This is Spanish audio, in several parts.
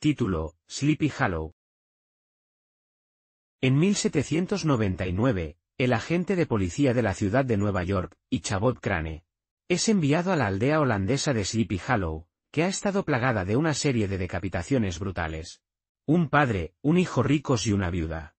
Título, Sleepy Hollow. En 1799, el agente de policía de la ciudad de Nueva York, Ichabod Crane, es enviado a la aldea holandesa de Sleepy Hollow, que ha estado plagada de una serie de decapitaciones brutales. Un padre, un hijo ricos y una viuda.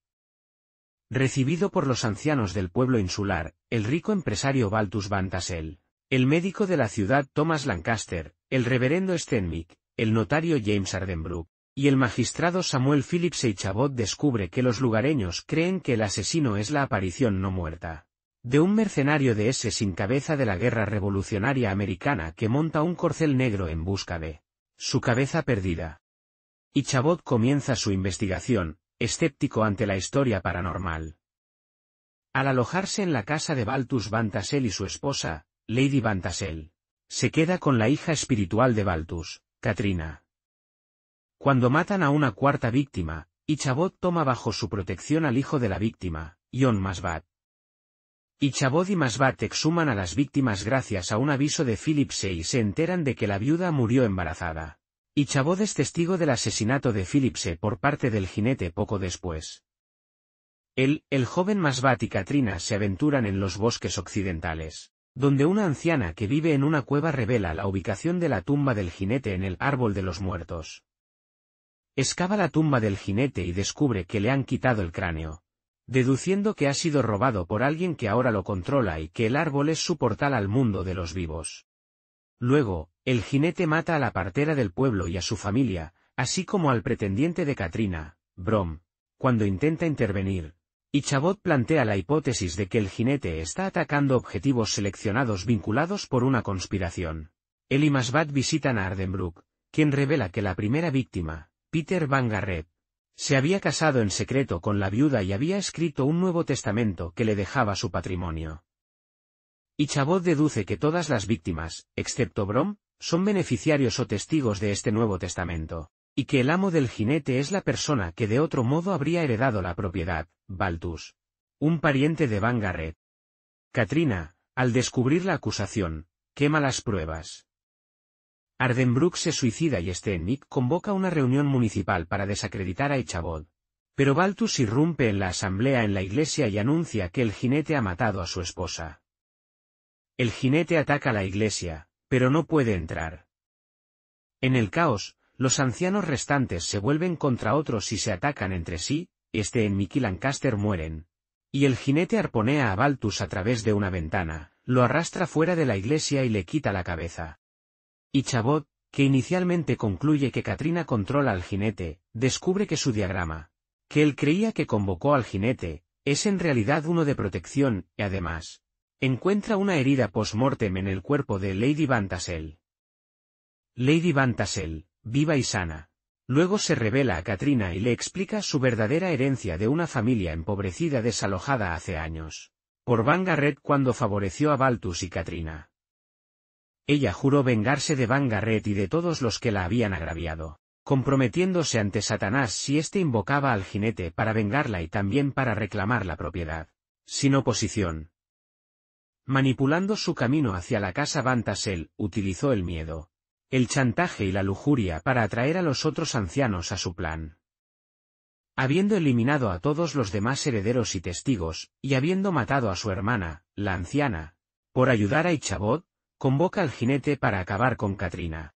Recibido por los ancianos del pueblo insular, el rico empresario Baltus Van Tassel, el médico de la ciudad Thomas Lancaster, el reverendo Stenmick, el notario James Ardenbrook, y el magistrado Samuel Phillips Chabot descubre que los lugareños creen que el asesino es la aparición no muerta de un mercenario de ese sin cabeza de la guerra revolucionaria americana que monta un corcel negro en busca de su cabeza perdida. Y Chabot comienza su investigación, escéptico ante la historia paranormal. Al alojarse en la casa de Baltus Bantasel y su esposa, Lady Bantasel, se queda con la hija espiritual de Baltus, Katrina. Cuando matan a una cuarta víctima, Ichabod toma bajo su protección al hijo de la víctima, John Masbat. Ichabod y Masbat exhuman a las víctimas gracias a un aviso de Philipse y se enteran de que la viuda murió embarazada. Ichabod es testigo del asesinato de Philipse por parte del jinete poco después. Él, el joven Masbat y Katrina se aventuran en los bosques occidentales donde una anciana que vive en una cueva revela la ubicación de la tumba del jinete en el árbol de los muertos. Excava la tumba del jinete y descubre que le han quitado el cráneo, deduciendo que ha sido robado por alguien que ahora lo controla y que el árbol es su portal al mundo de los vivos. Luego, el jinete mata a la partera del pueblo y a su familia, así como al pretendiente de Katrina, Brom, cuando intenta intervenir, y Chabot plantea la hipótesis de que el jinete está atacando objetivos seleccionados vinculados por una conspiración. Él y Masbat visitan a Ardenbrook, quien revela que la primera víctima, Peter Van Garrett, se había casado en secreto con la viuda y había escrito un nuevo testamento que le dejaba su patrimonio. Y Chabot deduce que todas las víctimas, excepto Brom, son beneficiarios o testigos de este nuevo testamento y que el amo del jinete es la persona que de otro modo habría heredado la propiedad, Baltus. Un pariente de Van Garrett. Katrina, al descubrir la acusación, quema las pruebas. Ardenbrook se suicida y Stenik convoca una reunión municipal para desacreditar a Echabod. Pero Baltus irrumpe en la asamblea en la iglesia y anuncia que el jinete ha matado a su esposa. El jinete ataca la iglesia, pero no puede entrar. En el caos, los ancianos restantes se vuelven contra otros y se atacan entre sí, este en Mickey Lancaster mueren. Y el jinete arponea a Baltus a través de una ventana, lo arrastra fuera de la iglesia y le quita la cabeza. Y Chabot, que inicialmente concluye que Katrina controla al jinete, descubre que su diagrama, que él creía que convocó al jinete, es en realidad uno de protección, y además, encuentra una herida post-mortem en el cuerpo de Lady Bantasel. Lady Bantasel viva y sana. Luego se revela a Katrina y le explica su verdadera herencia de una familia empobrecida desalojada hace años. Por Van Garret cuando favoreció a Baltus y Katrina. Ella juró vengarse de Van Garret y de todos los que la habían agraviado, comprometiéndose ante Satanás si éste invocaba al jinete para vengarla y también para reclamar la propiedad. Sin oposición. Manipulando su camino hacia la casa Tassel, utilizó el miedo, el chantaje y la lujuria para atraer a los otros ancianos a su plan. Habiendo eliminado a todos los demás herederos y testigos, y habiendo matado a su hermana, la anciana, por ayudar a Ichabod, convoca al jinete para acabar con Katrina.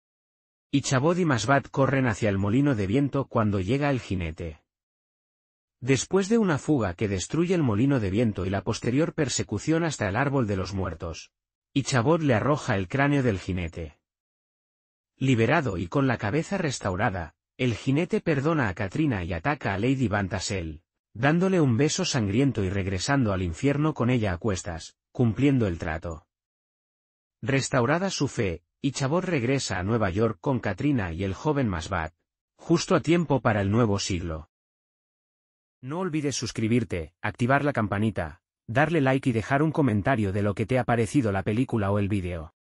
Ichabod y Masbat corren hacia el molino de viento cuando llega el jinete. Después de una fuga que destruye el molino de viento y la posterior persecución hasta el árbol de los muertos, Ichabod le arroja el cráneo del jinete. Liberado y con la cabeza restaurada, el jinete perdona a Katrina y ataca a Lady Bantasel, dándole un beso sangriento y regresando al infierno con ella a cuestas, cumpliendo el trato. Restaurada su fe, y regresa a Nueva York con Katrina y el joven Masbat, justo a tiempo para el nuevo siglo. No olvides suscribirte, activar la campanita, darle like y dejar un comentario de lo que te ha parecido la película o el vídeo.